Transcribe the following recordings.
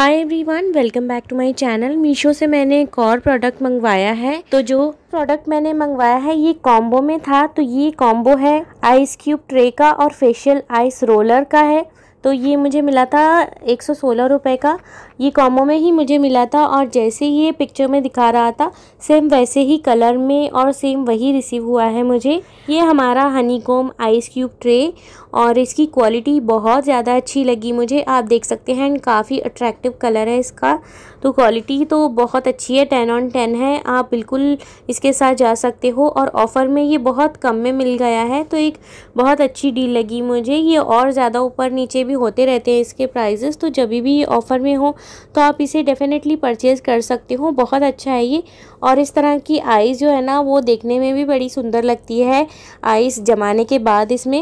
hi everyone welcome back to my channel Meesho से मैंने एक और प्रोडक्ट मंगवाया है तो जो प्रोडक्ट मैंने मंगवाया है ये कॉम्बो में था तो ये कॉम्बो है आइस क्यूब ट्रे का और फेशियल आइस रोलर का है तो ये मुझे मिला था एक सौ सोलह रुपये का ये कॉमो में ही मुझे मिला था और जैसे ये पिक्चर में दिखा रहा था सेम वैसे ही कलर में और सेम वही रिसीव हुआ है मुझे ये हमारा honeycomb ice cube tray और इसकी क्वालिटी बहुत ज़्यादा अच्छी लगी मुझे आप देख सकते हैं काफ़ी अट्रैक्टिव कलर है इसका तो क्वालिटी तो बहुत अच्छी है टेन ऑन टेन है आप बिल्कुल इसके साथ जा सकते हो और ऑफ़र में ये बहुत कम में मिल गया है तो एक बहुत अच्छी डील लगी मुझे ये और ज़्यादा ऊपर नीचे भी होते रहते हैं इसके प्राइजेस तो जब भी ये ऑफ़र में हो तो आप इसे डेफ़िनेटली परचेज़ कर सकते हो बहुत अच्छा है ये और इस तरह की आइस जो है ना वो देखने में भी बड़ी सुंदर लगती है आइस जमाने के बाद इसमें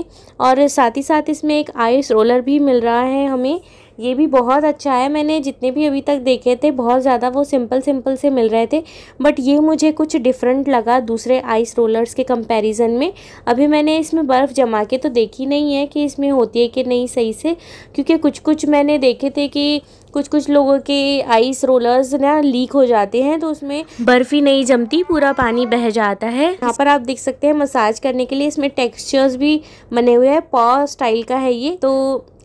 और साथ ही साथ इसमें एक आइस रोलर भी मिल रहा है हमें ये भी बहुत अच्छा है मैंने जितने भी अभी तक देखे थे बहुत ज़्यादा वो सिंपल सिंपल से मिल रहे थे बट ये मुझे कुछ डिफरेंट लगा दूसरे आइस रोलर्स के कंपैरिजन में अभी मैंने इसमें बर्फ़ जमा के तो देखी नहीं है कि इसमें होती है कि नहीं सही से क्योंकि कुछ कुछ मैंने देखे थे कि कुछ कुछ लोगों के आइस रोलर्स ना लीक हो जाते हैं तो उसमें बर्फ़ ही नहीं जमती पूरा पानी बह जाता है यहाँ पर आप देख सकते हैं मसाज करने के लिए इसमें टेक्सचर्स भी बने हुए हैं पॉ स्टाइल का है ये तो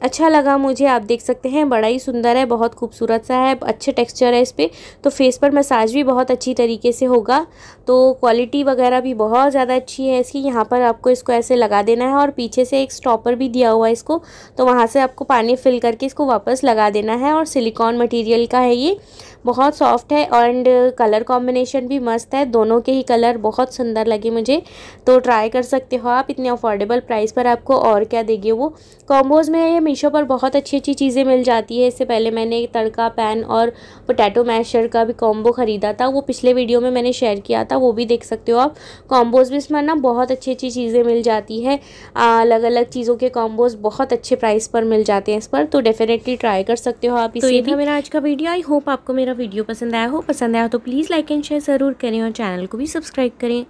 अच्छा लगा मुझे आप देख सकते हैं बड़ा ही सुंदर है बहुत खूबसूरत सा है अच्छे टेक्सचर है इस पर तो फेस पर मसाज भी बहुत अच्छी तरीके से होगा तो क्वालिटी वगैरह भी बहुत ज़्यादा अच्छी है इसकी यहाँ पर आपको इसको ऐसे लगा देना है और पीछे से एक स्टॉपर भी दिया हुआ है इसको तो वहाँ से आपको पानी फिल करके इसको वापस लगा देना है और सिलिकॉन मटीरियल का है ये बहुत सॉफ्ट है एंड कलर कॉम्बिनेशन भी मस्त है दोनों के ही कलर बहुत सुंदर लगे मुझे तो ट्राई कर सकते हो आप इतने अफोर्डेबल प्राइस पर आपको और क्या देगी वो कॉम्बोज़ में ये मीशो पर बहुत अच्छी अच्छी चीज़ें मिल जाती है इससे पहले मैंने तड़का पैन और पोटैटो मैशर का भी कॉम्बो ख़रीदा था वो पिछले वीडियो में मैंने शेयर किया था वो भी देख सकते हो आप कॉम्बोज़ भी इसमें ना बहुत अच्छी अच्छी चीज़ें मिल जाती है अलग अलग चीज़ों के कॉम्बोज़ बहुत अच्छे प्राइस पर मिल जाते हैं इस पर तो डेफिनेटली ट्राई कर सकते हो आप इसे तो ये था मेरा आज का वीडियो आई होप आपको मेरा मेरा वीडियो पसंद आया हो पसंद आया हो तो प्लीज़ लाइक एंड शेयर ज़रूर करें और चैनल को भी सब्सक्राइब करें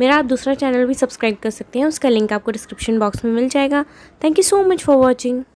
मेरा आप दूसरा चैनल भी सब्सक्राइब कर सकते हैं उसका लिंक आपको डिस्क्रिप्शन बॉक्स में मिल जाएगा thank you so much for watching